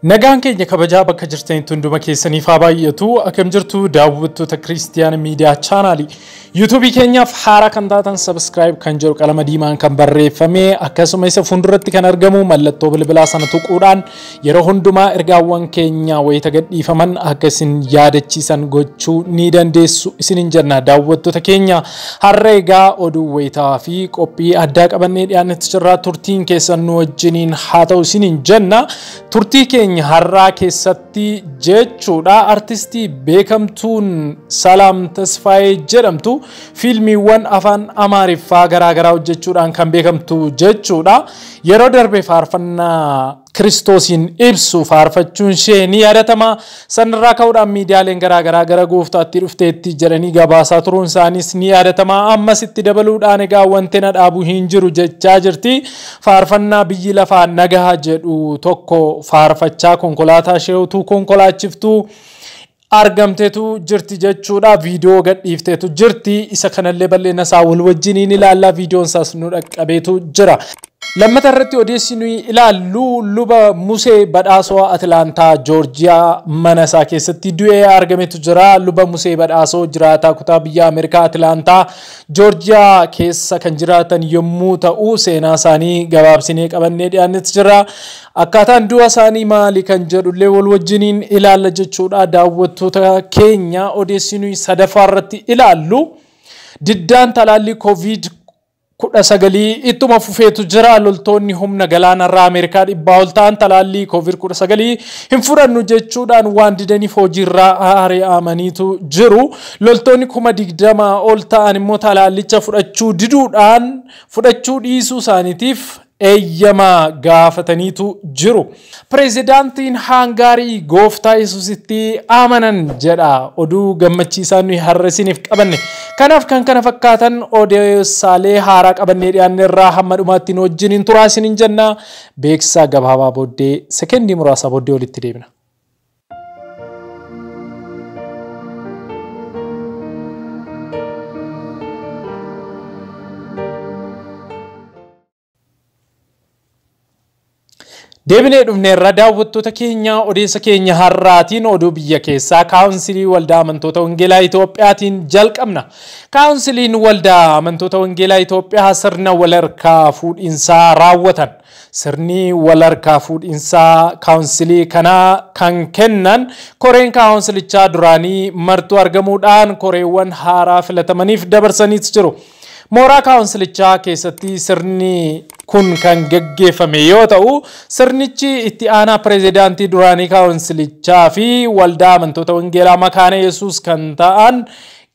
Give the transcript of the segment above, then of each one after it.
Nagaan keenya kabajaa bakka jirtanitti hundumaa keessaniif haa baay'atu. Akkam jirtu daawwattoota Kiristiyaana Miidiyaa chaanaalii yuutuubii keenyaaf haaraa kan taatan sabiskiraayib kan jedhu qalama diimaan kan barreeffame akkasuma isa fuulduratti kan argamu mallattoo bilbilaa sana tuquudhaan yeroo hundumaa ergaawwan keenya wayita gadhiifaman akka isin yaadachiisan gochuu ni dandeessu isinin jenna daawwattoota keenyaa har'a egaa oduu wayitaa fi qophii addaa qabannee dhiyaannetti jirra turtiin keessan nu wajjiniin haa ta'u isinin jenna turtii keenya. keenya har'aa keessatti jechuudha artistii beekamtuun Salaam Tasfaayee jedhamtu fiilmiiwwan afaan Amaariffaa garaagaraa hojjechuudhaan kan beekamtu jechuudha. Yeroo darbe faarfannaa kiristoosiin ibsu faarfachuun ishee ni yaadatamaa sanarraa ka'uudhaan miidiyaaleen garaagaraa gara gooftaatti dhufteetti jedhanii gabaasaa turuun isaaniis ni yaadatamaa ammas itti dabaluudhaan egaa wanti na dhaabuu hin jiru jechaa jirti faarfannaa biyyi lafaa nagaa jedhu tokko faarfachaa konkolaataa ishee utuu konkolaachiftuu argamteetu jirti jechuudha viidiyoo gadhiifteetu jirti isa kanallee balleena isaa wal wajjiniin ilaallaa viidiyoon isaas nu dhaqqabeetu jira. ለመተ ረት ኦዴሲኑ ኢላሉ ሉበ ሙሴ በዳሶ አትላንታ ጆርጂያ መነሳ ኬሰቲ ዱዌ አርገሜቱ ጅራ ሉበ ሙሴ በዳሶ ጅራታ ኩታ ብያ አሜሪካ አትላንታ ጆርጂያ ኬሰ ከንጅራተን የሙ ተኡ ሴና ሳኒ ገባብሲኔ ቀበኔ ዲያነት ጅራ አካታን ዱ ማሊ ከንጀዱ ሌ ወልወጅኒን ኢላለ ጀቹዳ ዳወቱ ኬኛ ኦዴሲኑ ሰደፋረት ኢላሉ ድዳን ተላሊ ኮቪድ kudha sagalii ittuma fufeetu jira loltoonni humna irraa ameerikaa dhibbaa ol ta'an talaallii koovid 19 hin fudhannu jechuudhaan waan didaniif hojiirraa ari'amaniitu jiru loltoonni kuma digdamaa ol ta'an immoo talaallicha fudhachuu diduudhaan fudhachuu dhiisuu isaaniitiif eeyyamaa gaafataniitu jiru. Pireezidaantiin Haangaarii gooftaa Yesuusitti amanan jedha oduu gammachiisaa nuyi har'a qabanne. Kanaaf kan kana fakkaatan odeessaalee haaraa qabannee dhiyaanne irraa hamma dhumaatti wajjin isinin jenna. Beeksisaa gabaabaa booddee sekendii muraasa booddee olitti deebina. Deebinee dhufneerra daawwattoota keenya odeessa keenya har'aatiin oduu biyya keessaa kaawunsilii waldaa amantoota Wangeelaa Itoophiyaatiin jalqabna. Kaawunsiliin waldaa amantoota Wangeelaa Itoophiyaa sirna wal harkaa fuudhinsaa raawwatan. Sirni wal harkaa fuudhinsaa kaawunsilii kanaa kan kennan koreen kaawunsilichaa duraanii martuu argamuudhaan koreewwan haaraa filatamaniif dabarsaniit jiru. Mooraa kaawunsilichaa keessatti sirni kun kan geggeeffame yoo ta'u sirnichi itti aanaa pireezidaantii duraanii kaawunsilichaa fi waldaa amantoota wangeelaa makaana yesus kan ta'an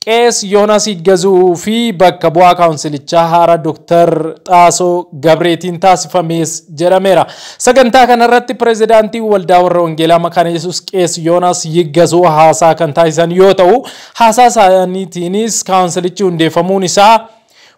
qees yoonas higgazuu fi bakka bu'aa kaawunsilichaa haaraa dooktar xaasoo gabreetiin taasifamees jedhameera sagantaa irratti pireezidaantiin waldaa warra wangeelaa makaana yesus qees yoonas higgazuu haasaa kan taasisan yoo ta'u haasaa isaaniitiinis kaawunsilichi hundeeffamuun isaa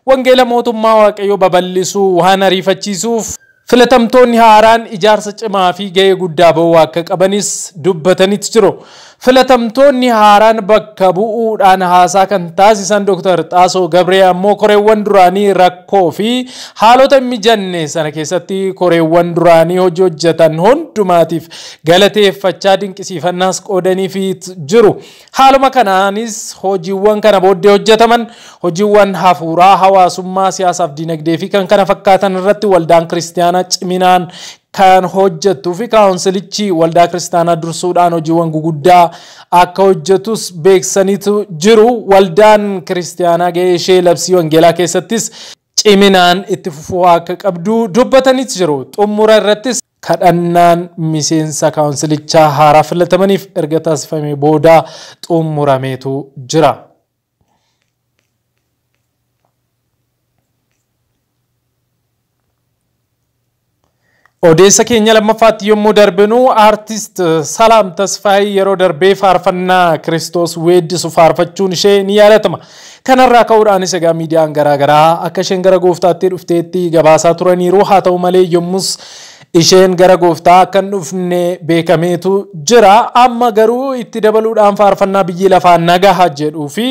wangeela mootummaa waaqayyoo babal'isuu waan ariifachiisuuf filatamtoonni haaraan ijaarsa cimaa fi ga'ee guddaa ba'uu akka qabanis dubbatanitti jiru. Filatamtoonni haaraan bakka bu'uudhaan haasaa kan taasisan Dr. Xaasoo Gabree ammoo koreewwan duraanii rakkoo fi haalota mijanne sana keessatti koreewwan duraanii hojii hojjetan hundumaatiif galateeffachaa dinqisiifannaas qoodaniifi jiru. Haaluma kanaanis hojiiwwan kana booddee hojjetaman hojiiwwan hafuuraa hawaasummaa siyaasaaf dinagdee fi kan kana fakkaatan irratti waldaan kiristaanaa ciminaan kan hojjettuu fi kaawunsilichi waldaa kiristaanaa dursuudhaan hojiiwwan guguddaa akka hojjetus beeksaniitu jiru. Waldaan kiristaanaa ga'ee ishee labsii wangeelaa keessattis ciminaan itti fufuu akka qabdu dubbataniit jiru. Xummura irrattis kadhannaan miseensa kaawunsilichaa haaraa filatamaniif erga taasifamee booda xummurameetu jira. Odeessa keenya lammaffaatti yommuu darbinu aartist Salaam Tasfaayee yeroo darbee faarfannaa Kiristoos weeddisu faarfachuun ishee ni yaadatama. Kanarraa ka'uudhaanis egaa miidiyaan garaagaraa akka isheen gara gooftaatti dhufteetti gabaasaa turaniiru haa ta'u malee yommus isheen gara gooftaa kan hin dhufne beekameetu jira amma garuu itti dabaluudhaan faarfannaa biyyi lafaa nagaha jedhuu fi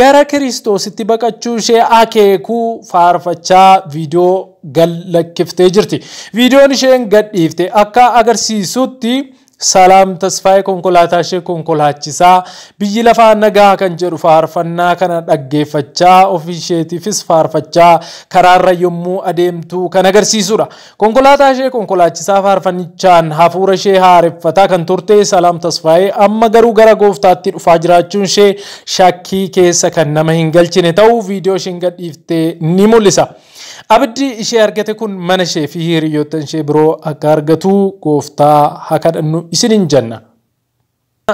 gara kiristoositti baqachuu ishee akeekuu faarfachaa viidiyoo gad lakkiftee jirti viidiyoon isheen gadhiifte akka agarsiisutti. Salaam Tasfaayee konkolaataa ishee konkolaachisaa biyyi lafaa nagaa kan jedhu faarfannaa kana dhaggeeffachaa ofii isheetiifis faarfachaa karaarra yommuu adeemtu kan agarsiisudha. Konkolaataa ishee konkolaachisaa faarfannichaan hafuura ishee haareffataa kan turte Salaam Tasfaayee amma garuu gara gooftaatti dhufaa jiraachuun ishee shakkii keessa kan nama hin galchine ta'uu viidiyoo isheen gadhiiftee ni mul'isa. abiddi ishee argate kun mana ishee fi hiriyoottan ishee biroo akka argatu gooftaa haa kadhannu isinin janna.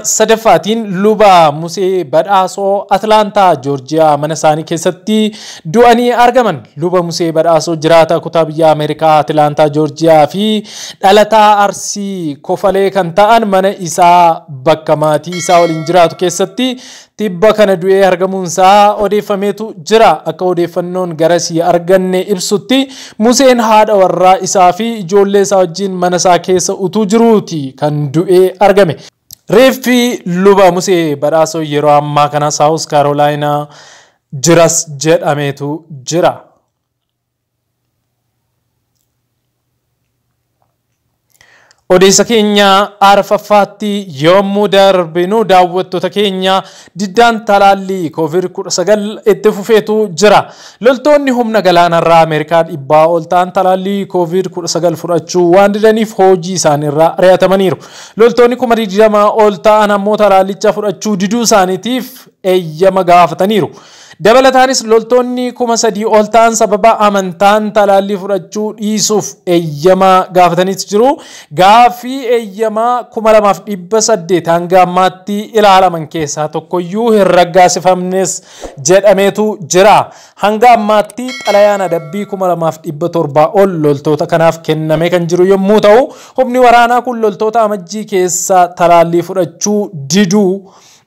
sadaffaatiin luba musee badhaasoo Atilaantaa joorjiyaa mana isaanii keessatti du'anii argaman luba musee badhaasoo jiraata kutaa biyya ameerikaa Atilaantaa joorjiyaa fi dhalataa arsii kofalee kan ta'an mana isaa bakka maatii isaa waliin jiraatu keessatti tibba kana du'ee argamuun isaa odeeffameetu jira akka odeeffannoon garasii arganne ibsutti museen haadha warraa isaa fi ijoollee isaa wajjin mana isaa keessa utuu jiruuti kan du'ee argame. Reeffi luba Musee badhaasoo yeroo ammaa kana Saawus Kaarolaayinaa jiras jedhameetu jira. Odeessa keenya arfaffaatti yommuu darbinu daawwattoota keenya diddaan talaallii COVID-19 itti fufeetu jira. Loltoonni humna galaanarraa Ameerikaa dhibbaa ol ta'an talaallii COVID-19 fudhachuu waan didaniif hojii isaaniirraa re'atamaniiru. Loltoonni kuma digdama ol ta'an ammoo talaallicha fudhachuu diduu isaaniitiif eeyyama gaafataniiru. dabalataanis loltoonni kuma sadii ol ta'an sababa amantaan talaallii fudhachuu dhiisuuf eeyyamaa gaafataniitu jiru. Gaaffii eeyyamaa kuma lamaaf dhibba saddeet hanga ammaatti ilaalaman keessaa tokkoyyuu hin raggaasifamnes jedhameetu jira. Hanga ammaatti xalayaan adabbii kuma lamaaf dhibba torbaa ol loltoota kanaaf kennamee kan jiru yommuu ta'u humni waraanaa kun loltoota amajjii keessaa talaallii fudhachuu diduu.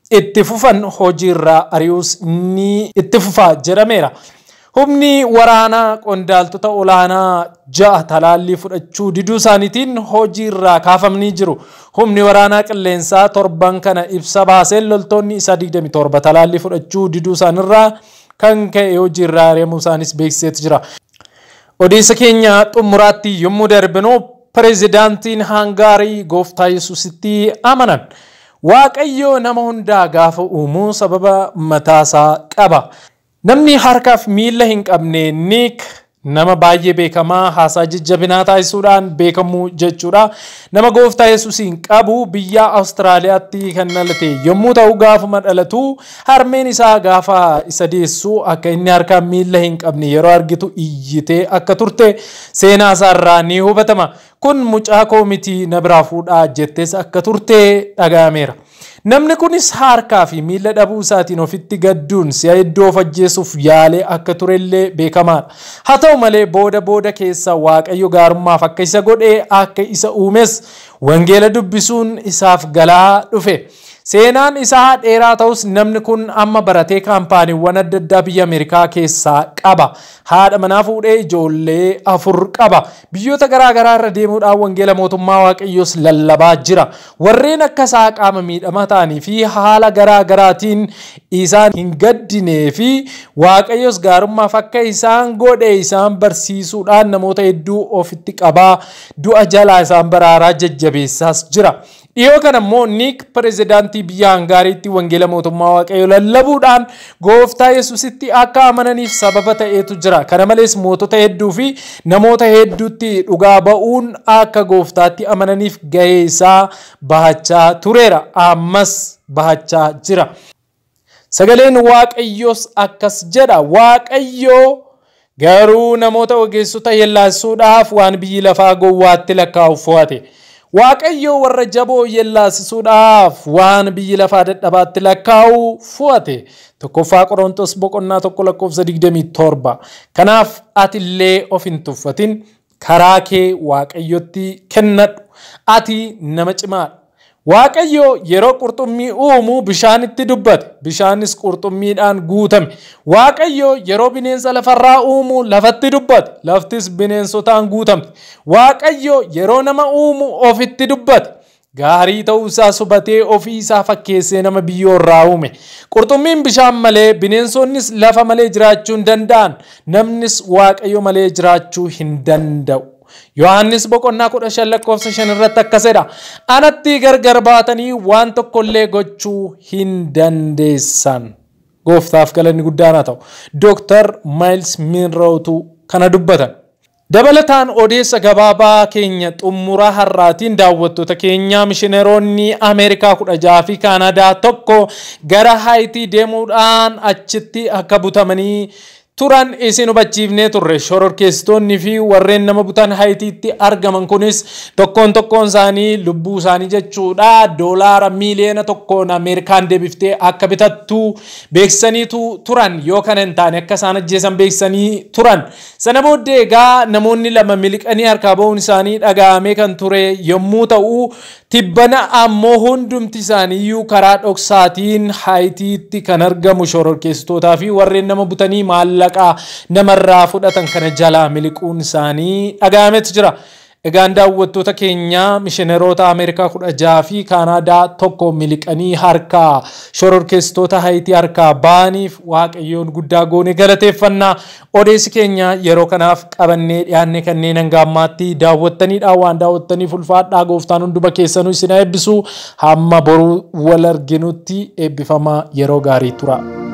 itti fufan hojiirraa ari'uus ni itti fufaa jedhameera. Humni waraanaa qondaaltota olaanaa ja'a talaallii fudhachuu diduu isaaniitiin hojiirraa kaafamanii jiru. Humni waraanaa qilleensaa torban kana ibsa baaseen loltoonni isaa 27 talaallii fudhachuu diduu isaanirraa kan ka'e hojiirraa ari'amuu isaanis beeksiseetu jira. Odeessa keenya xumuraatti yommuu darbinu pireezidaantiin Haangaarii gooftaa Yesuusitti amanan. waaqayyoo nama hundaa gaafa uumuu sababa mataasaa qaba. Namni harkaaf miila hin qabne Niik nama baay'ee beekamaa haasaa jajjabinaa taasisuudhaan beekamuu jechuudha. Nama gooftaa yesuusiin qabu biyya Awustiraaliyaatti kan dhalate yommuu ta'u gaafuma dhalatu harmeen isaa gaafa isa deessu akka inni harkaan miila hin qabne yeroo argitu iyyitee akka turte seenaa isaarraa ni hubatama. kun mucaa koo na biraa fuudhaa jettees akka turtee dhaga'ameera. Namni kunis harkaa fi miila dhabuu isaatiin ofitti gadduun si'a iddoo fajjeessuuf yaalee akka turellee beekamaadha. Haa ta'u malee booda booda keessa Waaqayyo gaarummaaf akka isa godhee akka isa uumes wangeela dubbisuun isaaf galaa dhufe. Seenaan isaa dheeraa ta'us namni kun amma baratee kaampaaniiwwan adda addaa biyya Ameerikaa keessaa qaba. Haadha manaa fuudhee ijoollee afur qaba. Biyyoota garaa irra deemuudhaan wangeela mootummaa waaqayyoos lallabaa jira. Warreen akka isaa qaama miidhamaa ta'anii fi haala garaa garaatiin isaan hingaddinee fi waaqayyoos gaarummaaf akka isaan godhee isaan barsiisuudhaan namoota hedduu ofitti qabaa du'a jalaa isaan baraaraa jajjabeessaas jira. Dhiyoo kana immoo niik pirezidaantii biyya Hangaariitti wangeela mootummaa waaqayyoo lallabuudhaan gooftaa yesusitti akka amananiif sababa ta'etu jira. Kana malees mootota hedduu fi namoota hedduutti dhugaa ba'uun akka gooftaatti amananiif gahee isaa bahachaa tureera. Ammas bahachaa jira. Sagaleen waaqayyoos akkas jedha. Waaqayyoo garuu namoota ogeessota yellaasuudhaaf waan biyyi lafaa gowwaatti lakkaa'u fo'ate. waaqayyoo warra jaboo yellaasisuudhaaf waan biyyi lafaa dadhabaatti lakkaa'u fu'ate tokkoffaa qorontos boqonnaa tokko lakkoofsa 27 kanaaf atillee of hin tuffatin karaa kee waaqayyotti kennadhu ati nama cimaadha. waaqayyo yeroo qurxummii uumuu bishaanitti dubbate bishaanis qurxummiidhaan guutame waaqayyo yeroo bineensa lafarraa uumuu lafatti dubbate laftis bineensotaan guutamte waaqayyo yeroo nama uumuu ofitti dubbate gaarii ta'uu isaa subatee ofii isaa fakkeessee nama biyyoo irraa uume qurxummiin bishaan malee bineensonnis lafa malee jiraachuu hin danda'an namnis waaqayyo malee jiraachuu hin danda'u. Yohaannis boqonnaa kudha shan lakkoofsa irratti akkas Anatti gargar baatanii waan tokkollee gochuu hin dandeessan. Gooftaaf galanni guddaana ta'u. Dooktar Maayilis Miinrootu kana dubbatan. Dabalataan odeessa gabaabaa keenya xumuraa har'aatiin daawwattoota keenya mishineroonni Ameerikaa kudha fi Kaanadaa tokko gara Haayitii deemuudhaan achitti akka butamanii turan isin hubachiifnee turre shororkeessitoonnii fi warreen nama butan haayitiitti argaman kunis tokkoon tokkoon isaanii lubbuu isaanii jechuudha doolaara miiliyoona tokkoon ameerikaan deebiftee akka bitattu beeksisaniitu turan yoo kana hin taane akka isaan ajjeesan beeksisanii turan sana booddee egaa namoonni lama miliqanii harkaa ba'uun isaanii dhaga'amee kan ture yommuu ta'u tibbana ammoo hundumti isaaniiyyuu karaa dhoksaatiin haayitiitti kan argamu shororkeessitootaa fi warreen nama butanii maallaa nama irraa fudhatan kana jalaa miliquun isaanii dhaga'ametu jira. Egaan daawwattoota keenyaa mishineroota Ameerikaa kudha jaha Kaanaadaa tokko miliqanii harkaa shororkeessitoota Haayitii harkaa ba'aniif waaqayyoon guddaa goone galateeffannaa. Odeessi keenya yeroo kanaaf qabannee dhiyaanne kanneen hanga ammaatti daawwattaniidha. Waan daawwattaniif ulfaadhaa gooftaan hunduma keessanuu isin eebbisu hamma boruu wal arginutti eebbifamaa yeroo gaarii tura.